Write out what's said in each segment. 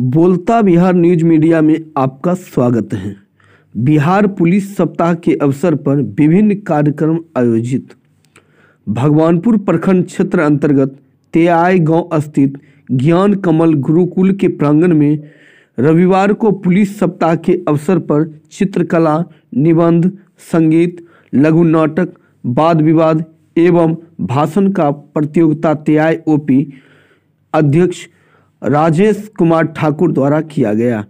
बोलता Bihar news media में आपका स्वागत है बिहार पुलिस सप्ताह के अवसर पर विभिन्न कार्यक्रम आयोजित भगवानपुर प्रखंड क्षेत्र अंतर्गत तेआई गांव स्थित ज्ञान कमल गुरुकुल के प्रांगण में रविवार को पुलिस सप्ताह के अवसर पर चित्रकला निबंध संगीत लघु नाटक वाद विवाद एवं भाषण का प्रतियोगिता तेआई ओपी अध्यक्ष राजेश कुमार ठाकुर द्वारा किया गया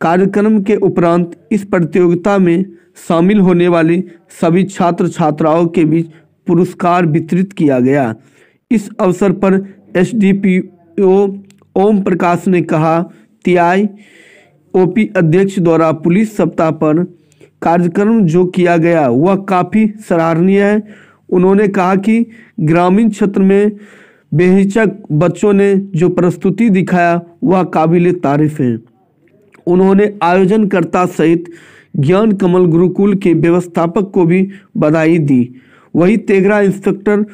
कार्यक्रम के उपरांत इस प्रतियोगिता में शामिल होने वाले सभी छात्र छात्राओं के बीच पुरस्कार वितरित किया गया इस अवसर पर एस ओम प्रकाश ने कहा टीआई ओपी अध्यक्ष द्वारा पुलिस सप्ताह पर कार्यक्रम जो किया गया वह काफ़ी सराहनीय है उन्होंने कहा कि ग्रामीण क्षेत्र में बेहिचक बच्चों ने जो प्रस्तुति दिखाया वह काबिल तारीफ है उन्होंने आयोजनकर्ता सहित ज्ञान कमल गुरुकुल के व्यवस्थापक को भी बधाई दी वही तेगरा इंस्ट्रक्टर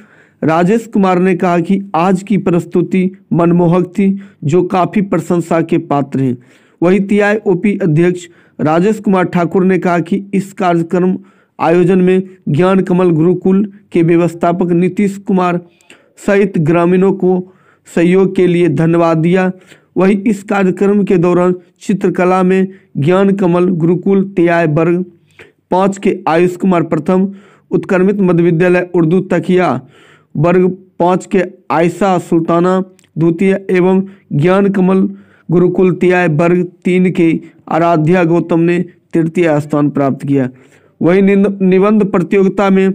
राजेश कुमार ने कहा कि आज की प्रस्तुति मनमोहक थी जो काफ़ी प्रशंसा के पात्र हैं वही टी अध्यक्ष राजेश कुमार ठाकुर ने कहा कि इस कार्यक्रम आयोजन में ज्ञान कमल गुरुकुल के व्यवस्थापक नीतीश कुमार सहित ग्रामीणों को सहयोग के लिए धन्यवाद दिया वहीं इस कार्यक्रम के दौरान चित्रकला में ज्ञान कमल गुरुकुल त्याय वर्ग पाँच के आयुष कुमार प्रथम उत्क्रमित मध्य विद्यालय उर्दू तकिया वर्ग पाँच के आयशा सुल्ताना द्वितीय एवं ज्ञान कमल गुरुकुल त्याय वर्ग तीन के आराध्या गौतम ने तृतीय स्थान प्राप्त किया वहीं निबंध प्रतियोगिता में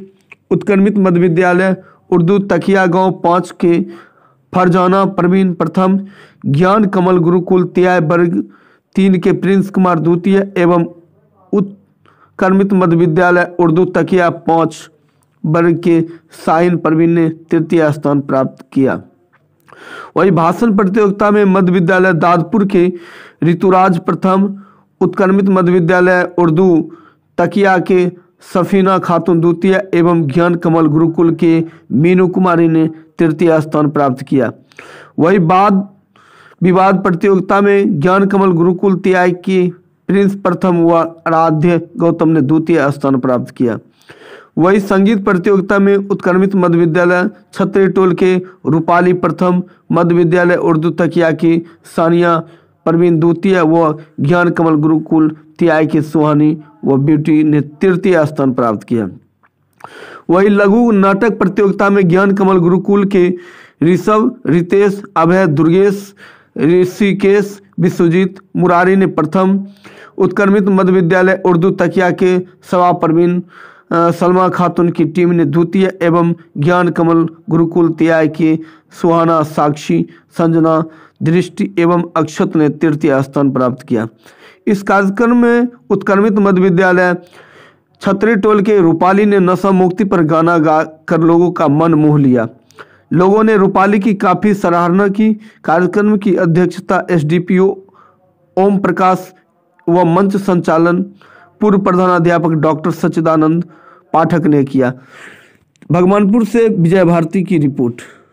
उत्क्रमित मध्य विद्यालय उर्दू तकिया गांव पाँच के फरजाना प्रवीण प्रथम ज्ञान कमल गुरुकुल त्याय वर्ग तीन के प्रिंस कुमार द्वितीय एवं उत्कर्मित मध्य विद्यालय उर्दू तकिया पाँच वर्ग के साइन प्रवीण ने तृतीय स्थान प्राप्त किया वही भाषण प्रतियोगिता में मध्य विद्यालय दादपुर के ऋतुराज प्रथम उत्कर्मित मध्य विद्यालय उर्दू तकिया के सफीना खातून द्वितीय एवं ज्ञान कमल गुरुकुल के मीनू कुमारी ने तृतीय स्थान प्राप्त किया वही बाद विवाद प्रतियोगिता में ज्ञान कमल गुरुकुल त्याग की प्रिंस प्रथम व आराध्य गौतम ने द्वितीय स्थान प्राप्त किया वही संगीत प्रतियोगिता में उत्क्रमित मध्य विद्यालय छतरी टोल के रूपाली प्रथम मध्य विद्यालय उर्दू तकिया की सानिया परवीन द्वितीय व ज्ञान कमल गुरुकुल त्याग की सुहानी व ब्यूटी ने तृतीय स्थान प्राप्त किया वही लघु नाटक प्रतियोगिता में ज्ञान कमल गुरुकुल के ऋषभ रितेश अभय दुर्गेश ऋषिकेश विश्वजीत मुरारी ने प्रथम उत्क्रमित मध्य विद्यालय उर्दू तकिया के सवा प्रवीण सलमा खातून की टीम ने द्वितीय एवं ज्ञान कमल गुरुकुल त्याय के सुहाना साक्षी संजना दृष्टि एवं अक्षत ने तृतीय स्थान प्राप्त किया इस कार्यक्रम में उत्क्रमित मध्य विद्यालय छतरी टोल के रूपाली ने नशा मुक्ति पर गाना गा कर लोगों का मन मोह लिया लोगों ने रूपाली की काफ़ी सराहना की कार्यक्रम की अध्यक्षता एस ओम प्रकाश व मंच संचालन पूर्व प्रधानाध्यापक डॉक्टर सच्चिदानंद पाठक ने किया भगवानपुर से विजय भारती की रिपोर्ट